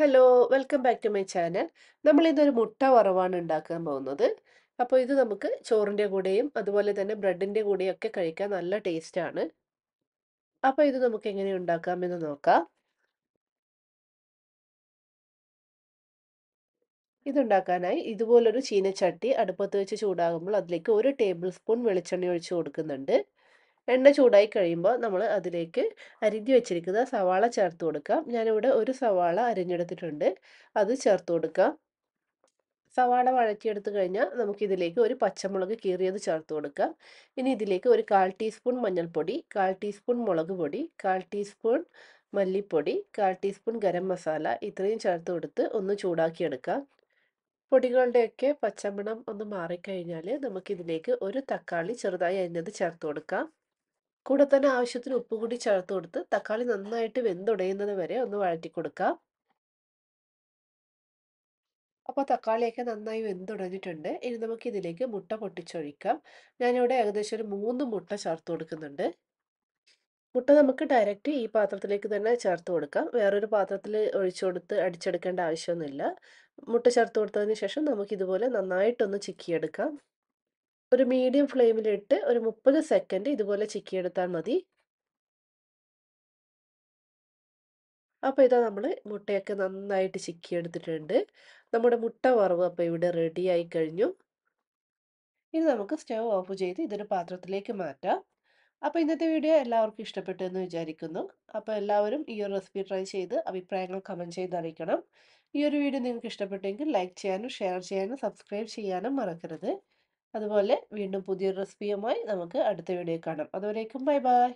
hello welcome back to my channel നമ്മൾ ഇതൊരു മുട്ട വറവാണ് ഉണ്ടാക്കാൻ പോകുന്നത് അപ്പോൾ ഇത് നമുക്ക് ചോറിൻ്റെ കൂടെയും അതുപോലെ തന്നെ ബ്രെഡിൻ്റെ കൂടെയും ഒക്കെ കഴിക്കാൻ നല്ല ടേസ്റ്റാണ് അപ്പോൾ ഇത് നമുക്ക് എങ്ങനെ ഉണ്ടാക്കാമെന്ന് നോക്കാം ഇതുണ്ടാക്കാനായി ഇതുപോലൊരു ചീനച്ചട്ടി അടുപ്പത്ത് വെച്ച് ചൂടാകുമ്പോൾ അതിലേക്ക് ഒരു ടേബിൾ സ്പൂൺ വെളിച്ചെണ്ണ ഒഴിച്ച് കൊടുക്കുന്നുണ്ട് എണ്ണ ചൂടായി കഴിയുമ്പോൾ നമ്മൾ അതിലേക്ക് അരിഞ്ഞു വെച്ചിരിക്കുന്ന സവാള ചേർത്ത് കൊടുക്കാം ഞാനിവിടെ ഒരു സവാള അരിഞ്ഞെടുത്തിട്ടുണ്ട് അത് ചേർത്ത് കൊടുക്കാം സവാള വഴറ്റിയെടുത്ത് കഴിഞ്ഞാൽ നമുക്കിതിലേക്ക് ഒരു പച്ചമുളക് കീറിയത് ചേർത്ത് കൊടുക്കാം ഇനി ഇതിലേക്ക് ഒരു കാൽ ടീസ്പൂൺ മഞ്ഞൾപ്പൊടി കാൽ ടീസ്പൂൺ മുളക് പൊടി കാൽ ടീസ്പൂൺ മല്ലിപ്പൊടി കാൽ ടീസ്പൂൺ ഗരം മസാല ഇത്രയും ചേർത്ത് കൊടുത്ത് ഒന്ന് ചൂടാക്കിയെടുക്കാം പൊടികളുടെയൊക്കെ പച്ചമണം ഒന്ന് മാറിക്കഴിഞ്ഞാൽ നമുക്കിതിലേക്ക് ഒരു തക്കാളി ചെറുതായി അരിഞ്ഞത് ചേർത്ത് കൊടുക്കാം കൂടെ തന്നെ ആവശ്യത്തിന് ഉപ്പ് കൂടി ചേർത്ത് കൊടുത്ത് തക്കാളി നന്നായിട്ട് വെന്തുടയുന്നത് വരെ ഒന്ന് വഴറ്റി കൊടുക്കാം അപ്പോൾ തക്കാളിയൊക്കെ നന്നായി വെന്തുടഞ്ഞിട്ടുണ്ട് ഇനി നമുക്ക് ഇതിലേക്ക് മുട്ട പൊട്ടിച്ചൊഴിക്കാം ഞാനിവിടെ ഏകദേശം ഒരു മൂന്ന് മുട്ട ചേർത്ത് കൊടുക്കുന്നുണ്ട് മുട്ട നമുക്ക് ഡയറക്റ്റ് ഈ പാത്രത്തിലേക്ക് തന്നെ ചേർത്ത് കൊടുക്കാം വേറൊരു പാത്രത്തിൽ ഒഴിച്ചു കൊടുത്ത് അടിച്ചെടുക്കേണ്ട ആവശ്യമൊന്നുമില്ല മുട്ട ചേർത്ത് കൊടുത്തതിന് ശേഷം നമുക്കിതുപോലെ നന്നായിട്ടൊന്ന് ചിക്കിയെടുക്കാം ഒരു മീഡിയം ഫ്ലെയിമിലിട്ട് ഒരു മുപ്പത് സെക്കൻഡ് ഇതുപോലെ എടുത്താൽ മതി അപ്പോൾ ഇതാ നമ്മൾ മുട്ടയൊക്കെ നന്നായിട്ട് എടുത്തിട്ടുണ്ട് നമ്മുടെ മുട്ട വറവ് അപ്പോൾ ഇവിടെ റെഡി ആയി കഴിഞ്ഞു ഇനി നമുക്ക് സ്റ്റവ് ഓഫ് ചെയ്ത് ഇതൊരു പാത്രത്തിലേക്ക് മാറ്റാം അപ്പോൾ ഇന്നത്തെ വീഡിയോ എല്ലാവർക്കും ഇഷ്ടപ്പെട്ടു എന്ന് വിചാരിക്കുന്നു അപ്പോൾ എല്ലാവരും ഈ ഒരു റെസിപ്പി ട്രൈ ചെയ്ത് അഭിപ്രായങ്ങൾ കമൻറ്റ് ചെയ്ത് അറിയിക്കണം ഈ ഒരു വീഡിയോ നിങ്ങൾക്ക് ഇഷ്ടപ്പെട്ടെങ്കിൽ ലൈക്ക് ചെയ്യാനും ഷെയർ ചെയ്യാനും സബ്സ്ക്രൈബ് ചെയ്യാനും മറക്കരുത് അതുപോലെ വീണ്ടും പുതിയൊരു റെസിപ്പിയുമായി നമുക്ക് അടുത്ത വീഡിയോ കാണാം അതുവരേക്കും ബൈ ബൈ